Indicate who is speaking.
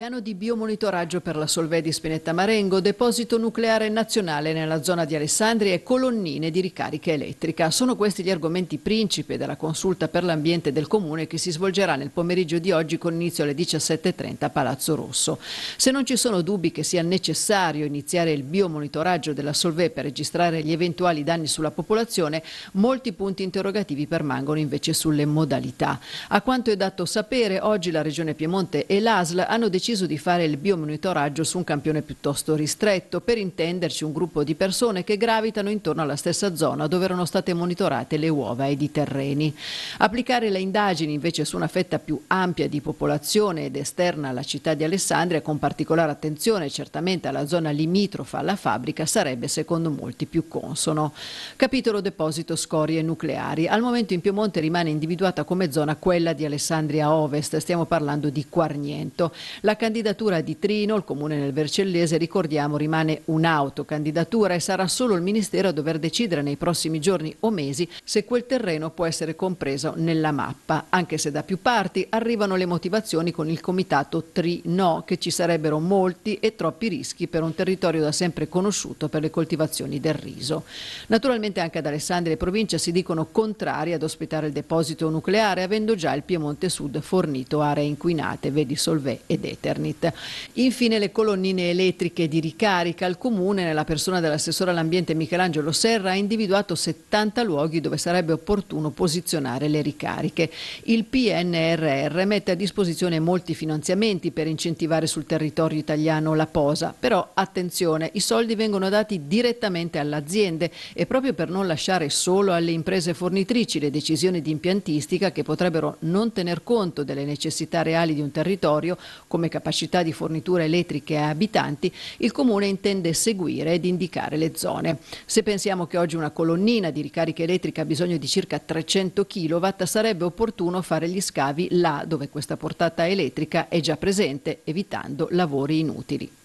Speaker 1: Piano di biomonitoraggio per la Solvè di Spinetta Marengo, deposito nucleare nazionale nella zona di Alessandria e colonnine di ricarica elettrica. Sono questi gli argomenti principe della consulta per l'ambiente del Comune che si svolgerà nel pomeriggio di oggi con inizio alle 17.30 a Palazzo Rosso. Se non ci sono dubbi che sia necessario iniziare il biomonitoraggio della Solvè per registrare gli eventuali danni sulla popolazione, molti punti interrogativi permangono invece sulle modalità. A quanto è dato sapere, oggi la Regione Piemonte e l'ASL hanno deciso deciso di fare il biomonitoraggio su un campione piuttosto ristretto, per intenderci un gruppo di persone che gravitano intorno alla stessa zona dove erano state monitorate le uova ed i terreni. Applicare le indagini invece su una fetta più ampia di popolazione ed esterna alla città di Alessandria, con particolare attenzione certamente alla zona limitrofa alla fabbrica, sarebbe secondo molti più consono. Capitolo deposito scorie nucleari. Al momento in Piemonte rimane individuata come zona quella di Alessandria Ovest, stiamo parlando di Quarniento. La candidatura di Trino, il comune nel Vercellese, ricordiamo, rimane un'autocandidatura e sarà solo il Ministero a dover decidere nei prossimi giorni o mesi se quel terreno può essere compreso nella mappa, anche se da più parti arrivano le motivazioni con il comitato Tri-No, che ci sarebbero molti e troppi rischi per un territorio da sempre conosciuto per le coltivazioni del riso. Naturalmente anche ad Alessandria e provincia si dicono contrari ad ospitare il deposito nucleare, avendo già il Piemonte Sud fornito aree inquinate, vedi Solvè ed Ete. Eternit. Infine le colonnine elettriche di ricarica. Il Comune, nella persona dell'assessore all'ambiente Michelangelo Serra, ha individuato 70 luoghi dove sarebbe opportuno posizionare le ricariche. Il PNRR mette a disposizione molti finanziamenti per incentivare sul territorio italiano la posa, però attenzione, i soldi vengono dati direttamente alle aziende e proprio per non lasciare solo alle imprese fornitrici le decisioni di impiantistica che potrebbero non tener conto delle necessità reali di un territorio come capacità di fornitura elettrica a abitanti, il Comune intende seguire ed indicare le zone. Se pensiamo che oggi una colonnina di ricarica elettrica ha bisogno di circa 300 kW, sarebbe opportuno fare gli scavi là dove questa portata elettrica è già presente, evitando lavori inutili.